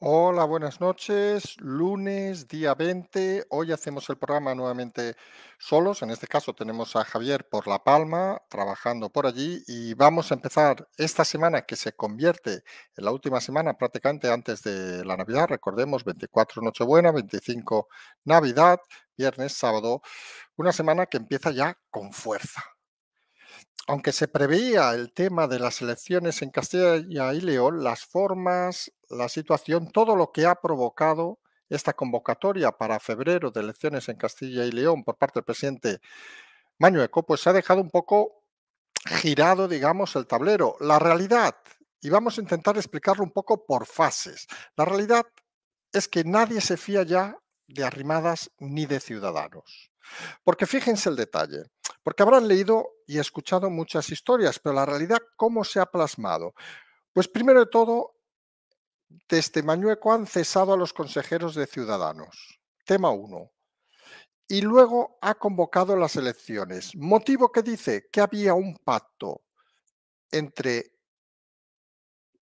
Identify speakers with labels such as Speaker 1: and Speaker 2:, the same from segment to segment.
Speaker 1: Hola, buenas noches. Lunes, día 20. Hoy hacemos el programa nuevamente solos. En este caso tenemos a Javier por La Palma trabajando por allí y vamos a empezar esta semana que se convierte en la última semana prácticamente antes de la Navidad. Recordemos 24 Nochebuena, 25 Navidad, viernes, sábado. Una semana que empieza ya con fuerza aunque se preveía el tema de las elecciones en Castilla y León, las formas la situación, todo lo que ha provocado esta convocatoria para febrero de elecciones en Castilla y León por parte del presidente Mañueco, pues se ha dejado un poco girado, digamos, el tablero. La realidad, y vamos a intentar explicarlo un poco por fases, la realidad es que nadie se fía ya de arrimadas ni de ciudadanos. Porque fíjense el detalle, porque habrán leído y escuchado muchas historias, pero la realidad, ¿cómo se ha plasmado? Pues primero de todo, desde Mañueco han cesado a los consejeros de Ciudadanos. Tema 1. Y luego ha convocado las elecciones. Motivo que dice que había un pacto entre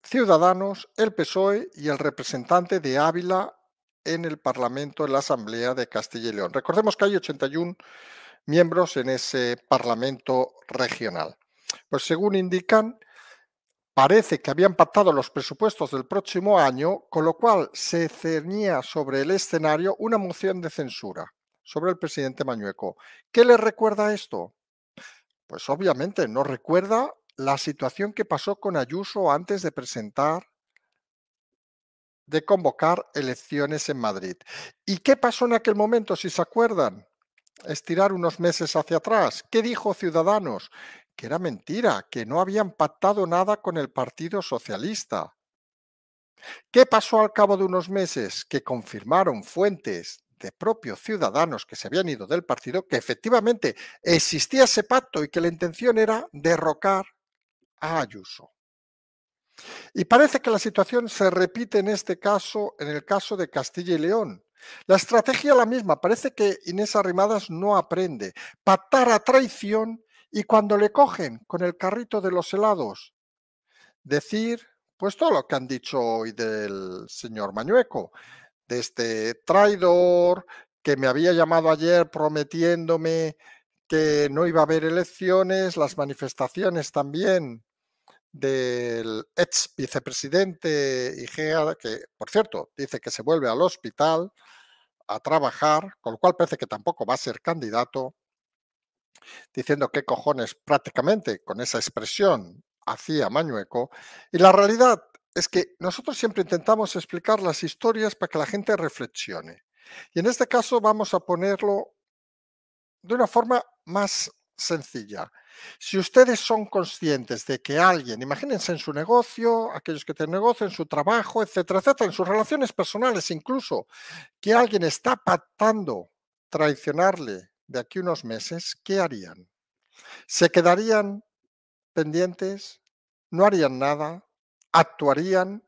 Speaker 1: Ciudadanos, el PSOE y el representante de Ávila en el Parlamento, en la Asamblea de Castilla y León. Recordemos que hay 81 miembros en ese Parlamento regional. Pues según indican, Parece que habían pactado los presupuestos del próximo año, con lo cual se cernía sobre el escenario una moción de censura sobre el presidente Mañueco. ¿Qué le recuerda esto? Pues obviamente no recuerda la situación que pasó con Ayuso antes de presentar, de convocar elecciones en Madrid. ¿Y qué pasó en aquel momento, si se acuerdan? Estirar unos meses hacia atrás. ¿Qué dijo Ciudadanos? que era mentira, que no habían pactado nada con el Partido Socialista. ¿Qué pasó al cabo de unos meses? Que confirmaron fuentes de propios ciudadanos que se habían ido del partido que efectivamente existía ese pacto y que la intención era derrocar a Ayuso. Y parece que la situación se repite en este caso, en el caso de Castilla y León. La estrategia es la misma, parece que Inés Arrimadas no aprende. Pactar a traición y cuando le cogen con el carrito de los helados, decir pues todo lo que han dicho hoy del señor Mañueco, de este traidor que me había llamado ayer prometiéndome que no iba a haber elecciones, las manifestaciones también del ex vicepresidente Igea, que por cierto dice que se vuelve al hospital a trabajar, con lo cual parece que tampoco va a ser candidato diciendo qué cojones prácticamente con esa expresión hacía Mañueco. Y la realidad es que nosotros siempre intentamos explicar las historias para que la gente reflexione. Y en este caso vamos a ponerlo de una forma más sencilla. Si ustedes son conscientes de que alguien, imagínense en su negocio, aquellos que tienen negocio, en su trabajo, etcétera, etcétera, en sus relaciones personales incluso, que alguien está pactando traicionarle de aquí unos meses, ¿qué harían? ¿Se quedarían pendientes? ¿No harían nada? ¿Actuarían?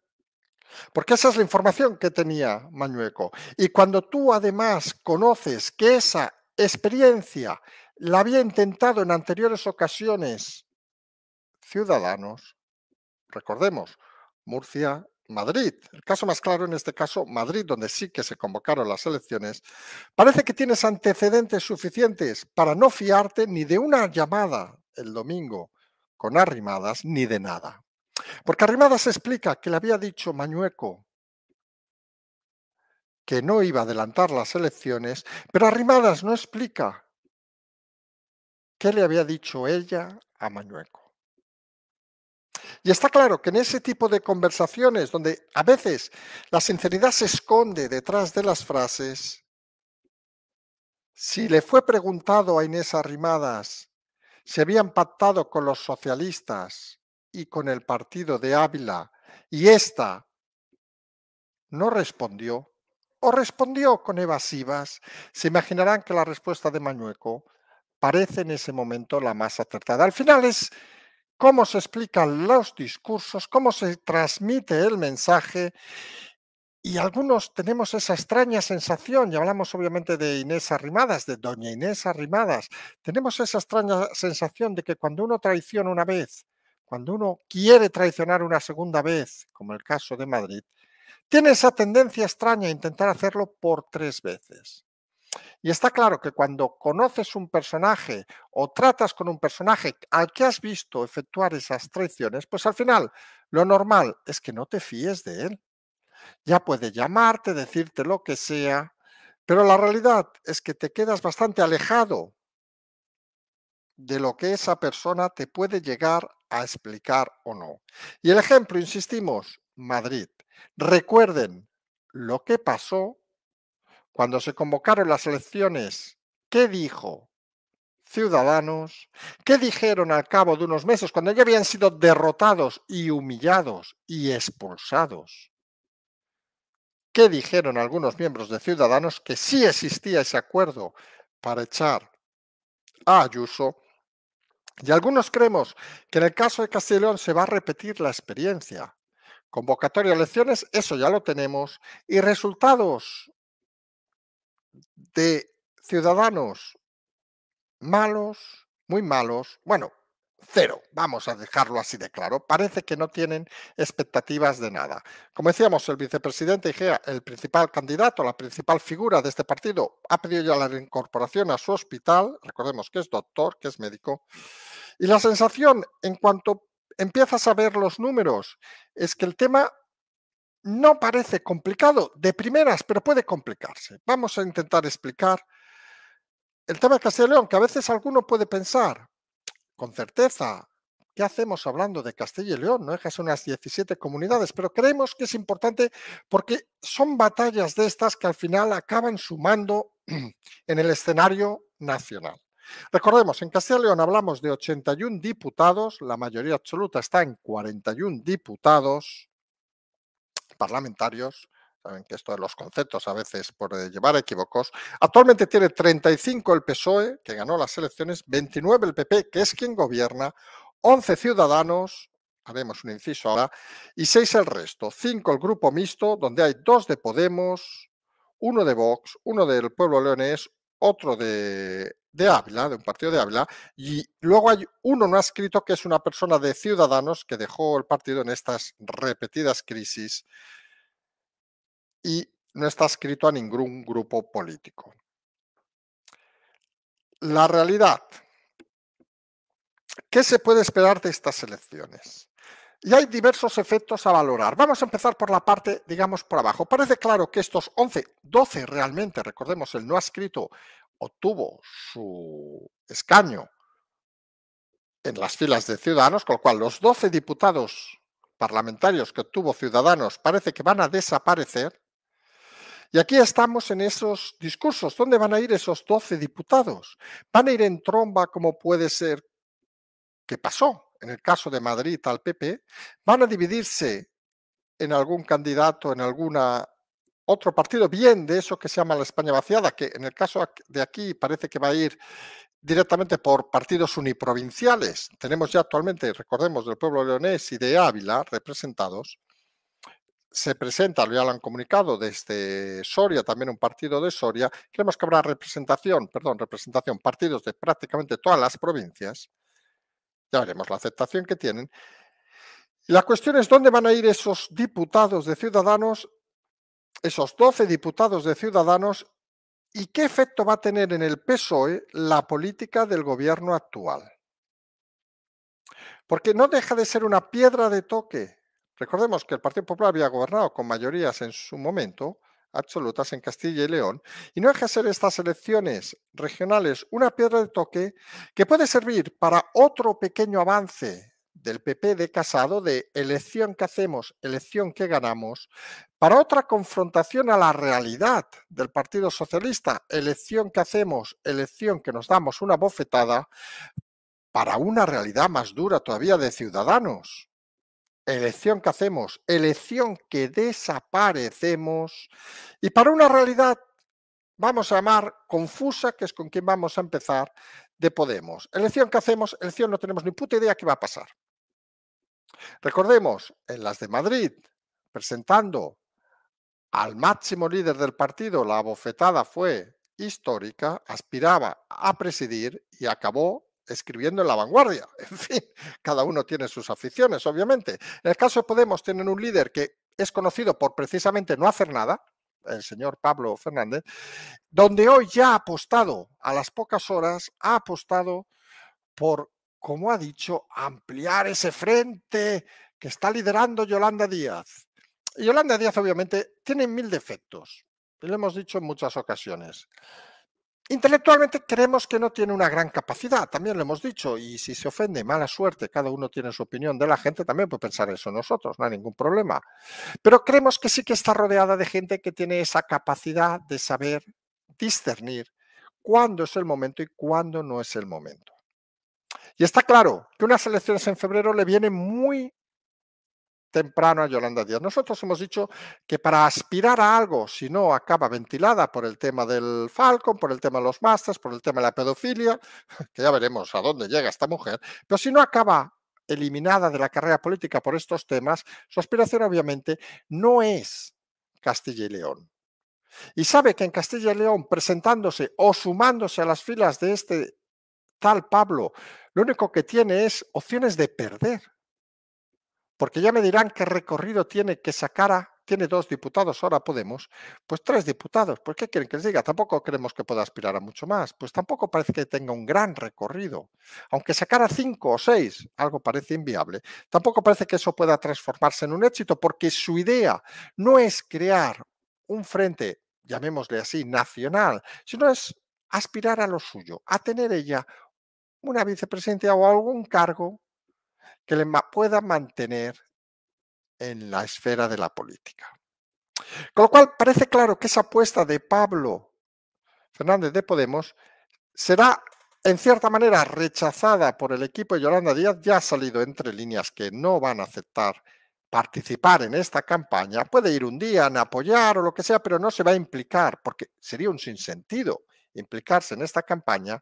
Speaker 1: Porque esa es la información que tenía Mañueco. Y cuando tú además conoces que esa experiencia la había intentado en anteriores ocasiones ciudadanos, recordemos, Murcia, Madrid, el caso más claro en este caso, Madrid, donde sí que se convocaron las elecciones, parece que tienes antecedentes suficientes para no fiarte ni de una llamada el domingo con Arrimadas, ni de nada. Porque Arrimadas explica que le había dicho Mañueco que no iba a adelantar las elecciones, pero Arrimadas no explica qué le había dicho ella a Mañueco. Y está claro que en ese tipo de conversaciones, donde a veces la sinceridad se esconde detrás de las frases, si le fue preguntado a Inés Arrimadas si habían pactado con los socialistas y con el partido de Ávila, y ésta no respondió, o respondió con evasivas, se imaginarán que la respuesta de Mañueco parece en ese momento la más acertada. Al final es cómo se explican los discursos, cómo se transmite el mensaje. Y algunos tenemos esa extraña sensación, y hablamos obviamente de Inés Arrimadas, de doña Inés Arrimadas, tenemos esa extraña sensación de que cuando uno traiciona una vez, cuando uno quiere traicionar una segunda vez, como el caso de Madrid, tiene esa tendencia extraña a intentar hacerlo por tres veces. Y está claro que cuando conoces un personaje o tratas con un personaje al que has visto efectuar esas traiciones, pues al final lo normal es que no te fíes de él. Ya puede llamarte, decirte lo que sea, pero la realidad es que te quedas bastante alejado de lo que esa persona te puede llegar a explicar o no. Y el ejemplo, insistimos, Madrid. Recuerden lo que pasó cuando se convocaron las elecciones, ¿qué dijo Ciudadanos? ¿Qué dijeron al cabo de unos meses cuando ya habían sido derrotados y humillados y expulsados? ¿Qué dijeron algunos miembros de Ciudadanos que sí existía ese acuerdo para echar a Ayuso? Y algunos creemos que en el caso de Castellón se va a repetir la experiencia. Convocatoria de elecciones, eso ya lo tenemos, y resultados de ciudadanos malos, muy malos, bueno, cero, vamos a dejarlo así de claro. Parece que no tienen expectativas de nada. Como decíamos, el vicepresidente Igea, el principal candidato, la principal figura de este partido, ha pedido ya la reincorporación a su hospital, recordemos que es doctor, que es médico, y la sensación en cuanto empiezas a ver los números es que el tema no parece complicado de primeras, pero puede complicarse. Vamos a intentar explicar el tema de Castilla y León, que a veces alguno puede pensar con certeza, ¿qué hacemos hablando de Castilla y León? No dejas unas 17 comunidades, pero creemos que es importante porque son batallas de estas que al final acaban sumando en el escenario nacional. Recordemos, en Castilla y León hablamos de 81 diputados, la mayoría absoluta está en 41 diputados, parlamentarios, saben que esto de los conceptos a veces por eh, llevar a equívocos, actualmente tiene 35 el PSOE, que ganó las elecciones, 29 el PP, que es quien gobierna, 11 ciudadanos, haremos un inciso ahora, y 6 el resto, 5 el grupo mixto, donde hay dos de Podemos, uno de Vox, uno del pueblo leonés, otro de de Ávila, de un partido de Ávila, y luego hay uno no escrito que es una persona de Ciudadanos que dejó el partido en estas repetidas crisis y no está escrito a ningún grupo político. La realidad. ¿Qué se puede esperar de estas elecciones? Y hay diversos efectos a valorar. Vamos a empezar por la parte, digamos, por abajo. Parece claro que estos 11, 12 realmente, recordemos, el no ha escrito obtuvo su escaño en las filas de Ciudadanos, con lo cual los 12 diputados parlamentarios que obtuvo Ciudadanos parece que van a desaparecer. Y aquí estamos en esos discursos. ¿Dónde van a ir esos 12 diputados? ¿Van a ir en tromba como puede ser que pasó en el caso de Madrid al PP? ¿Van a dividirse en algún candidato, en alguna otro partido bien de eso que se llama la España vaciada, que en el caso de aquí parece que va a ir directamente por partidos uniprovinciales. Tenemos ya actualmente, recordemos, del pueblo leonés y de Ávila representados. Se presenta, ya lo han comunicado desde Soria, también un partido de Soria. Creemos que habrá representación, perdón, representación, partidos de prácticamente todas las provincias. Ya veremos la aceptación que tienen. La cuestión es dónde van a ir esos diputados de Ciudadanos esos 12 diputados de Ciudadanos y qué efecto va a tener en el PSOE la política del gobierno actual. Porque no deja de ser una piedra de toque. Recordemos que el Partido Popular había gobernado con mayorías en su momento absolutas en Castilla y León, y no deja de ser estas elecciones regionales una piedra de toque que puede servir para otro pequeño avance del PP de Casado de elección que hacemos, elección que ganamos, para otra confrontación a la realidad del Partido Socialista, elección que hacemos, elección que nos damos una bofetada, para una realidad más dura todavía de ciudadanos. Elección que hacemos, elección que desaparecemos y para una realidad, vamos a llamar, confusa, que es con quien vamos a empezar, de Podemos. Elección que hacemos, elección no tenemos ni puta idea qué va a pasar. Recordemos, en las de Madrid, presentando al máximo líder del partido, la bofetada fue histórica, aspiraba a presidir y acabó escribiendo en la vanguardia. En fin, cada uno tiene sus aficiones, obviamente. En el caso de Podemos tienen un líder que es conocido por precisamente no hacer nada, el señor Pablo Fernández, donde hoy ya ha apostado, a las pocas horas, ha apostado por como ha dicho, ampliar ese frente que está liderando Yolanda Díaz. Y Yolanda Díaz obviamente tiene mil defectos, y lo hemos dicho en muchas ocasiones. Intelectualmente creemos que no tiene una gran capacidad, también lo hemos dicho, y si se ofende, mala suerte, cada uno tiene su opinión de la gente, también puede pensar eso nosotros, no hay ningún problema. Pero creemos que sí que está rodeada de gente que tiene esa capacidad de saber discernir cuándo es el momento y cuándo no es el momento. Y está claro que unas elecciones en febrero le vienen muy temprano a Yolanda Díaz. Nosotros hemos dicho que para aspirar a algo, si no acaba ventilada por el tema del Falcon, por el tema de los masters, por el tema de la pedofilia, que ya veremos a dónde llega esta mujer, pero si no acaba eliminada de la carrera política por estos temas, su aspiración obviamente no es Castilla y León. Y sabe que en Castilla y León, presentándose o sumándose a las filas de este tal Pablo. Lo único que tiene es opciones de perder. Porque ya me dirán qué recorrido tiene que sacar a tiene dos diputados, ahora Podemos, pues tres diputados. ¿por pues, ¿qué quieren que les diga? Tampoco creemos que pueda aspirar a mucho más. Pues tampoco parece que tenga un gran recorrido. Aunque sacara cinco o seis, algo parece inviable, tampoco parece que eso pueda transformarse en un éxito, porque su idea no es crear un frente, llamémosle así, nacional, sino es aspirar a lo suyo, a tener ella una vicepresidencia o algún cargo que le pueda mantener en la esfera de la política. Con lo cual, parece claro que esa apuesta de Pablo Fernández de Podemos será en cierta manera rechazada por el equipo de Yolanda Díaz, ya ha salido entre líneas que no van a aceptar participar en esta campaña. Puede ir un día a apoyar o lo que sea, pero no se va a implicar, porque sería un sinsentido implicarse en esta campaña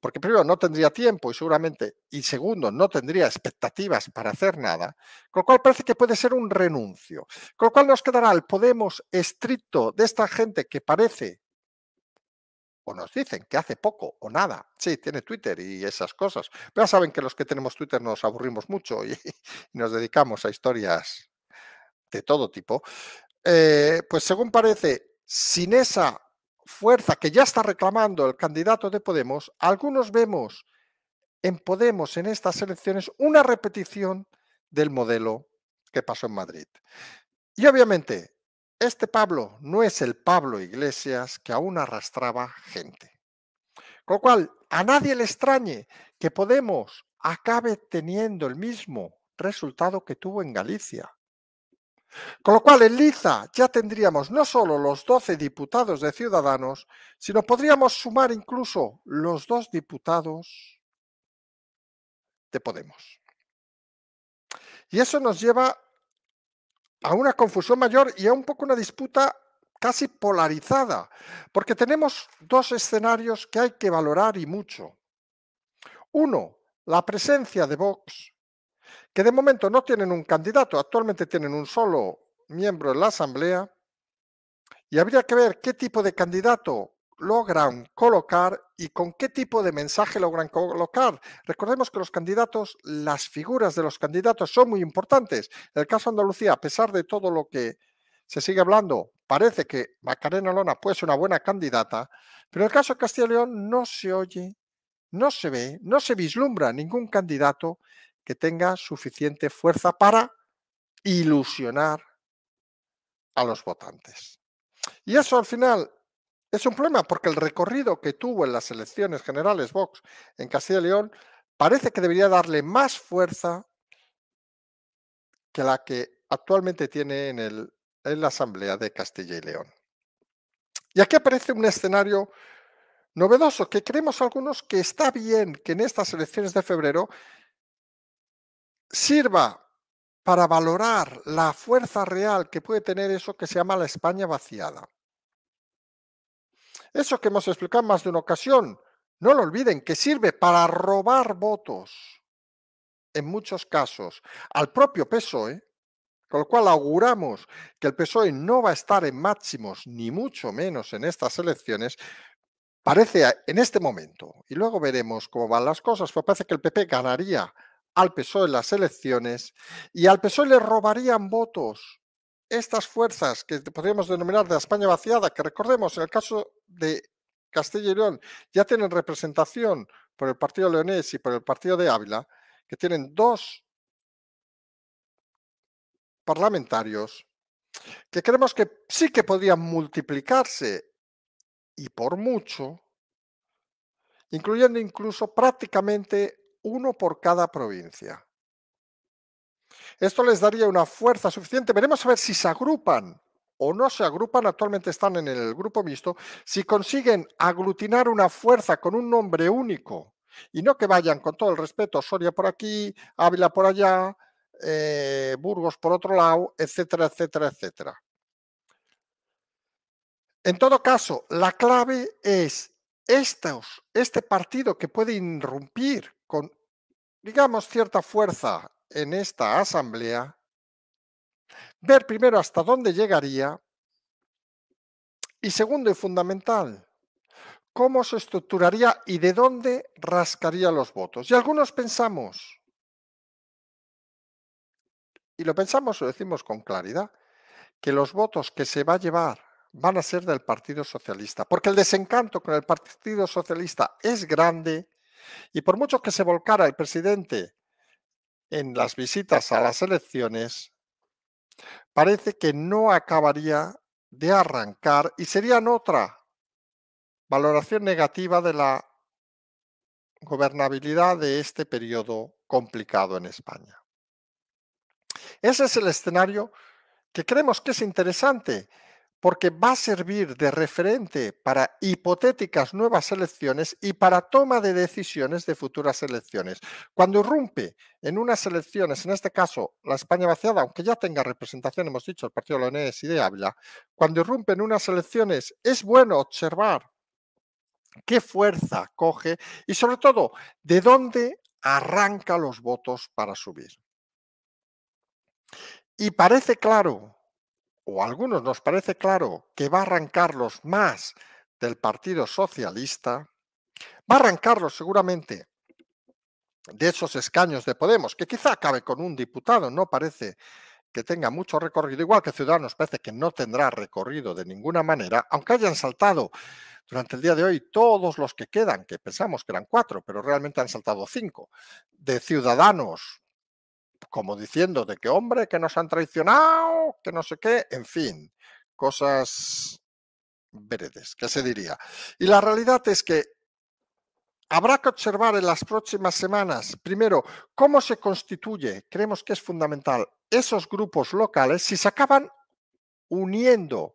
Speaker 1: porque primero no tendría tiempo y seguramente, y segundo, no tendría expectativas para hacer nada, con lo cual parece que puede ser un renuncio, con lo cual nos quedará el Podemos estricto de esta gente que parece, o nos dicen que hace poco o nada, sí, tiene Twitter y esas cosas, pero ya saben que los que tenemos Twitter nos aburrimos mucho y, nos dedicamos a historias de todo tipo, eh, pues según parece, sin esa fuerza que ya está reclamando el candidato de Podemos, algunos vemos en Podemos en estas elecciones una repetición del modelo que pasó en Madrid. Y obviamente, este Pablo no es el Pablo Iglesias que aún arrastraba gente. Con lo cual, a nadie le extrañe que Podemos acabe teniendo el mismo resultado que tuvo en Galicia. Con lo cual, en Liza ya tendríamos no solo los 12 diputados de Ciudadanos, sino podríamos sumar incluso los dos diputados de Podemos. Y eso nos lleva a una confusión mayor y a un poco una disputa casi polarizada, porque tenemos dos escenarios que hay que valorar y mucho. Uno, la presencia de Vox que de momento no tienen un candidato, actualmente tienen un solo miembro en la Asamblea, y habría que ver qué tipo de candidato logran colocar y con qué tipo de mensaje logran colocar. Recordemos que los candidatos, las figuras de los candidatos son muy importantes. En el caso de Andalucía, a pesar de todo lo que se sigue hablando, parece que Macarena Lona puede ser una buena candidata, pero en el caso de Castilla y León no se oye, no se ve, no se vislumbra ningún candidato que tenga suficiente fuerza para ilusionar a los votantes. Y eso al final es un problema porque el recorrido que tuvo en las elecciones generales Vox en Castilla y León parece que debería darle más fuerza que la que actualmente tiene en, la Asamblea de Castilla y León. Y aquí aparece un escenario novedoso que creemos algunos que está bien que en estas elecciones de febrero sirva para valorar la fuerza real que puede tener eso que se llama la España vaciada. Eso que hemos explicado en más de una ocasión, no lo olviden, que sirve para robar votos, en muchos casos, al propio PSOE, con lo cual auguramos que el PSOE no va a estar en máximos, ni mucho menos en estas elecciones, parece en este momento, y luego veremos cómo van las cosas, pero parece que el PP ganaría al PSOE en las elecciones y al PSOE le robarían votos estas fuerzas que podríamos denominar de España vaciada, que recordemos en el caso de Castilla y León ya tienen representación por el Partido Leonés y por el Partido de Ávila, que tienen dos parlamentarios, que creemos que sí que podrían multiplicarse y por mucho, incluyendo incluso prácticamente uno por cada provincia. Esto les daría una fuerza suficiente. Veremos a ver si se agrupan o no se agrupan, actualmente están en el grupo visto. si consiguen aglutinar una fuerza con un nombre único y no que vayan con todo el respeto, Soria por aquí, Ávila por allá, eh, Burgos por otro lado, etcétera, etcétera, etcétera. En todo caso, la clave es este partido que puede irrumpir con, digamos, cierta fuerza en esta asamblea, ver primero hasta dónde llegaría y segundo y fundamental, cómo se estructuraría y de dónde rascaría los votos. Y algunos pensamos, y lo pensamos, o decimos con claridad, que los votos que se va a llevar van a ser del Partido Socialista, porque el desencanto con el Partido Socialista es grande y por mucho que se volcara el presidente en las visitas a las elecciones, parece que no acabaría de arrancar y serían otra valoración negativa de la gobernabilidad de este periodo complicado en España. Ese es el escenario que creemos que es interesante porque va a servir de referente para hipotéticas nuevas elecciones y para toma de decisiones de futuras elecciones. Cuando irrumpe en unas elecciones, en este caso la España vaciada, aunque ya tenga representación, hemos dicho, el Partido de ONES y de Habla, cuando irrumpe en unas elecciones es bueno observar qué fuerza coge y sobre todo de dónde arranca los votos para subir. Y parece claro o algunos nos parece claro que va a arrancarlos más del Partido Socialista, va a arrancarlos seguramente de esos escaños de Podemos, que quizá acabe con un diputado, no parece que tenga mucho recorrido, igual que Ciudadanos parece que no tendrá recorrido de ninguna manera, aunque hayan saltado durante el día de hoy todos los que quedan, que pensamos que eran cuatro, pero realmente han saltado cinco, de Ciudadanos como diciendo de que hombre, que nos han traicionado, que no sé qué, en fin, cosas veredes, que se diría. Y la realidad es que habrá que observar en las próximas semanas, primero, cómo se constituye, creemos que es fundamental, esos grupos locales, si se acaban uniendo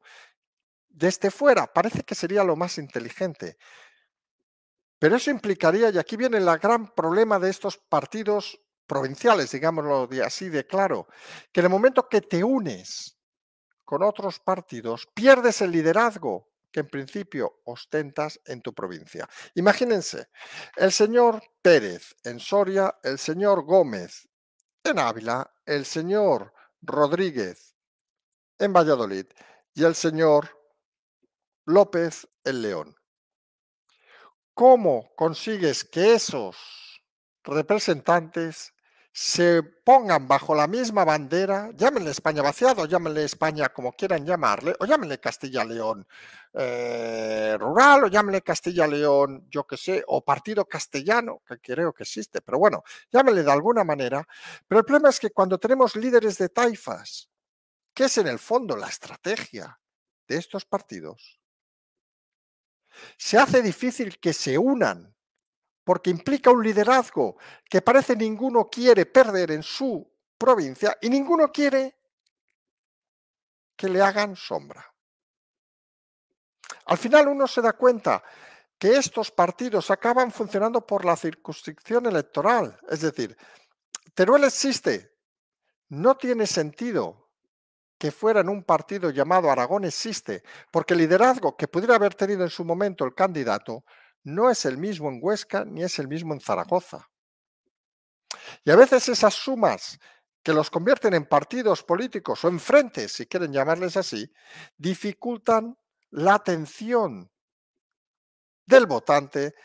Speaker 1: desde fuera, parece que sería lo más inteligente. Pero eso implicaría, y aquí viene el gran problema de estos partidos provinciales, digámoslo de así de claro, que en el momento que te unes con otros partidos, pierdes el liderazgo que en principio ostentas en tu provincia. Imagínense, el señor Pérez en Soria, el señor Gómez en Ávila, el señor Rodríguez en Valladolid y el señor López en León. ¿Cómo consigues que esos representantes se pongan bajo la misma bandera, llámenle España vaciado, llámenle España como quieran llamarle, o llámenle Castilla-León eh, rural, o llámenle Castilla-León, yo qué sé, o Partido Castellano, que creo que existe, pero bueno, llámenle de alguna manera. Pero el problema es que cuando tenemos líderes de taifas, que es en el fondo la estrategia de estos partidos, se hace difícil que se unan porque implica un liderazgo que parece ninguno quiere perder en su provincia y ninguno quiere que le hagan sombra. Al final uno se da cuenta que estos partidos acaban funcionando por la circunscripción electoral, es decir, Teruel existe, no tiene sentido que fuera en un partido llamado Aragón existe, porque el liderazgo que pudiera haber tenido en su momento el candidato no es el mismo en Huesca ni es el mismo en Zaragoza. Y a veces esas sumas que los convierten en partidos políticos o en frentes, si quieren llamarles así, dificultan la atención del votante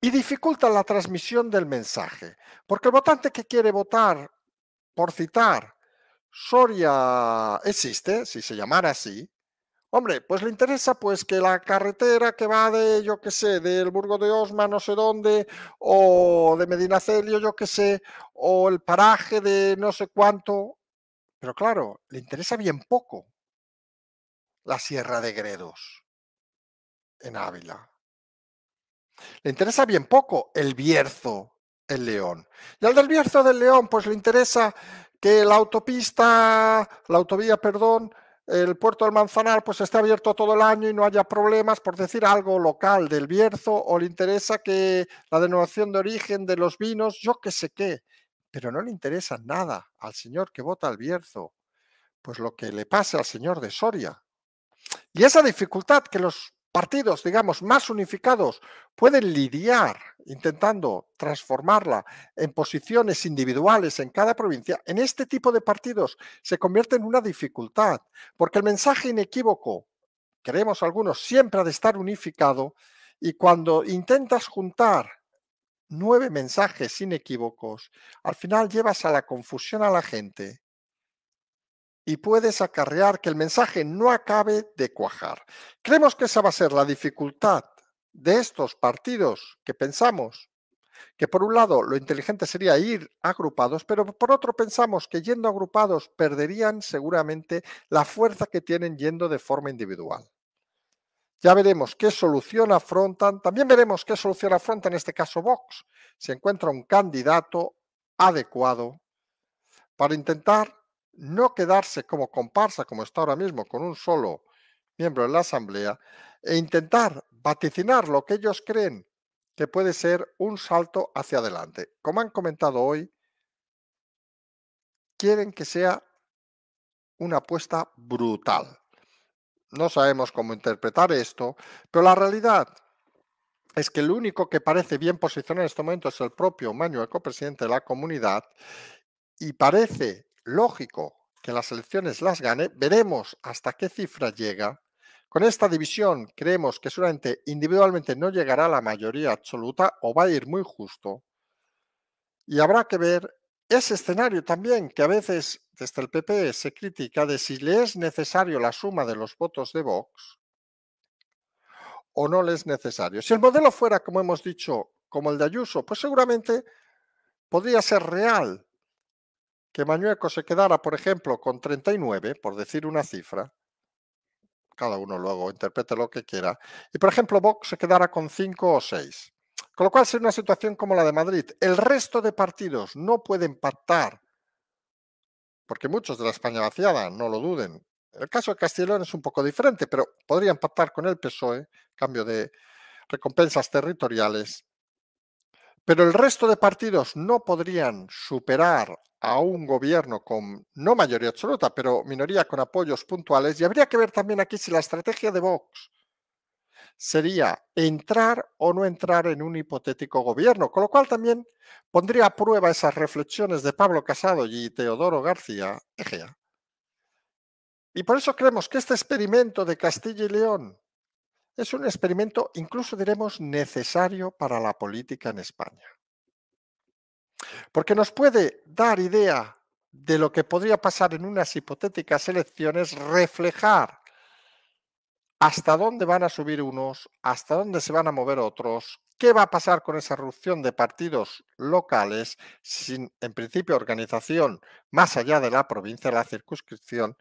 Speaker 1: y dificultan la transmisión del mensaje. Porque el votante que quiere votar, por citar, Soria existe, si se llamara así, Hombre, pues le interesa pues que la carretera que va de, yo qué sé, del Burgo de Osma, no sé dónde, o de Medinacelio, yo qué sé, o el paraje de no sé cuánto. Pero claro, le interesa bien poco la Sierra de Gredos en Ávila. Le interesa bien poco el Bierzo el León. Y al del Bierzo del León, pues le interesa que la autopista, la autovía, perdón, el puerto del Manzanar pues está abierto todo el año y no haya problemas, por decir algo local del Bierzo, o le interesa que la denominación de origen de los vinos, yo qué sé qué, pero no le interesa nada al señor que vota al Bierzo, pues lo que le pase al señor de Soria. Y esa dificultad que los partidos, digamos, más unificados pueden lidiar intentando transformarla en posiciones individuales en cada provincia, en este tipo de partidos se convierte en una dificultad, porque el mensaje inequívoco, creemos algunos, siempre ha de estar unificado y cuando intentas juntar nueve mensajes inequívocos, al final llevas a la confusión a la gente y puedes acarrear que el mensaje no acabe de cuajar. Creemos que esa va a ser la dificultad de estos partidos que pensamos que por un lado lo inteligente sería ir agrupados, pero por otro pensamos que yendo agrupados perderían seguramente la fuerza que tienen yendo de forma individual. Ya veremos qué solución afrontan, también veremos qué solución afronta en este caso Vox, si encuentra un candidato adecuado para intentar no quedarse como comparsa, como está ahora mismo, con un solo miembro de la Asamblea, e intentar vaticinar lo que ellos creen que puede ser un salto hacia adelante. Como han comentado hoy, quieren que sea una apuesta brutal. No sabemos cómo interpretar esto, pero la realidad es que el único que parece bien posicionado en este momento es el propio Manuel, copresidente de la comunidad, y parece lógico que las elecciones las gane. Veremos hasta qué cifra llega. Con esta división creemos que seguramente individualmente no llegará la mayoría absoluta o va a ir muy justo. Y habrá que ver ese escenario también que a veces desde el PP e se critica de si le es necesario la suma de los votos de Vox o no le es necesario. Si el modelo fuera, como hemos dicho, como el de Ayuso, pues seguramente podría ser real que Mañueco se quedara, por ejemplo, con 39, por decir una cifra, cada uno luego interprete lo que quiera, y por ejemplo Vox se quedara con 5 o 6. Con lo cual en una situación como la de Madrid. El resto de partidos no pueden pactar, porque muchos de la España vaciada, no lo duden. El caso de Castellón es un poco diferente, pero podrían pactar con el PSOE, cambio de recompensas territoriales, pero el resto de partidos no podrían superar a un gobierno con no mayoría absoluta, pero minoría con apoyos puntuales. Y habría que ver también aquí si la estrategia de Vox sería entrar o no entrar en un hipotético gobierno, con lo cual también pondría a prueba esas reflexiones de Pablo Casado y Teodoro García Egea. Y por eso creemos que este experimento de Castilla y León es un experimento, incluso diremos, necesario para la política en España. Porque nos puede dar idea de lo que podría pasar en unas hipotéticas elecciones, reflejar hasta dónde van a subir unos, hasta dónde se van a mover otros, qué va a pasar con esa erupción de partidos locales sin, en principio, organización más allá de la provincia, la circunscripción,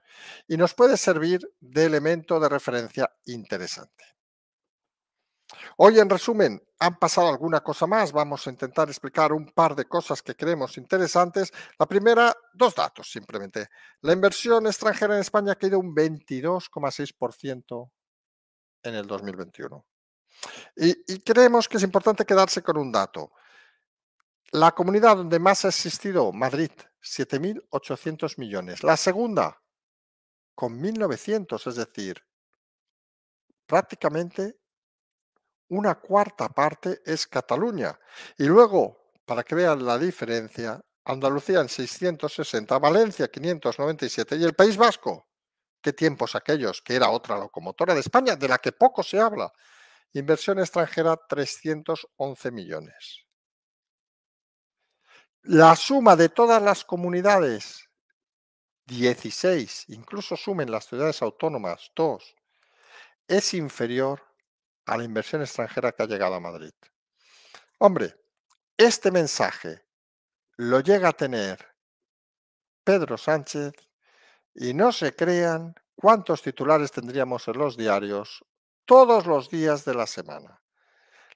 Speaker 1: y nos puede servir de elemento de referencia interesante. Hoy, en resumen, han pasado alguna cosa más. Vamos a intentar explicar un par de cosas que creemos interesantes. La primera, dos datos simplemente. La inversión extranjera en España ha caído un 22,6% en el 2021. Y, creemos que es importante quedarse con un dato. La comunidad donde más ha existido, Madrid, 7.800 millones. La segunda, con 1.900, es decir, prácticamente una cuarta parte es Cataluña. Y luego, para que vean la diferencia, Andalucía en 660, Valencia 597 y el País Vasco. ¿Qué tiempos aquellos? Que era otra locomotora de España, de la que poco se habla. Inversión extranjera 311 millones. La suma de todas las comunidades, 16, incluso sumen las ciudades autónomas, 2, es inferior a la inversión extranjera que ha llegado a Madrid. Hombre, este mensaje lo llega a tener Pedro Sánchez y no se crean cuántos titulares tendríamos en los diarios todos los días de la semana.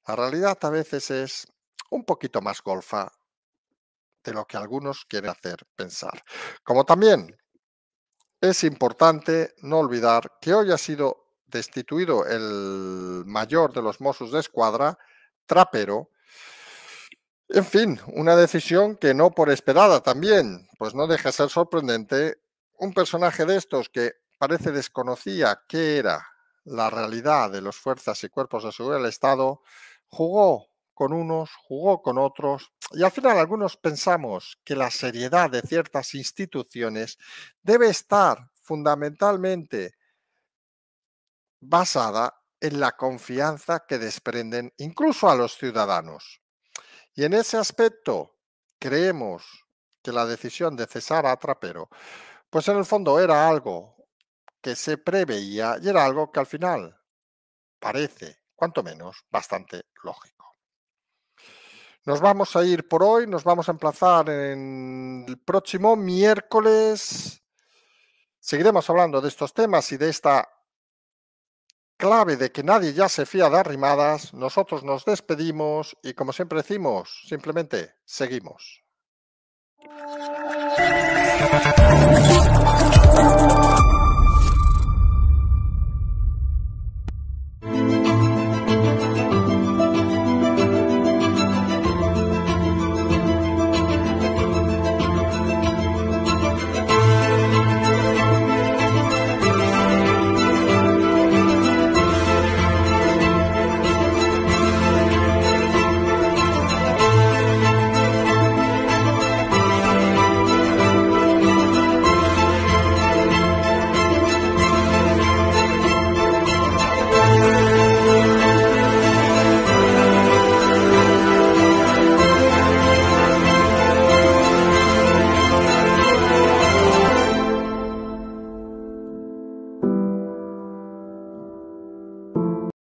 Speaker 1: La realidad a veces es un poquito más golfa de lo que algunos quieren hacer pensar. Como también es importante no olvidar que hoy ha sido destituido el mayor de los Mossos de Escuadra, Trapero. En fin, una decisión que no por esperada también, pues no deja ser sorprendente un personaje de estos que parece desconocía qué era la realidad de las fuerzas y cuerpos de seguridad del Estado, jugó con unos, jugó con otros, y al final algunos pensamos que la seriedad de ciertas instituciones debe estar fundamentalmente basada en la confianza que desprenden incluso a los ciudadanos. Y en ese aspecto creemos que la decisión de cesar a Trapero, pues en el fondo era algo que se preveía y era algo que al final parece, cuanto menos, bastante lógico. Nos vamos a ir por hoy, nos vamos a emplazar en el próximo miércoles. Seguiremos hablando de estos temas y de esta clave de que nadie ya se fía de arrimadas, nosotros nos despedimos y como siempre decimos, simplemente seguimos.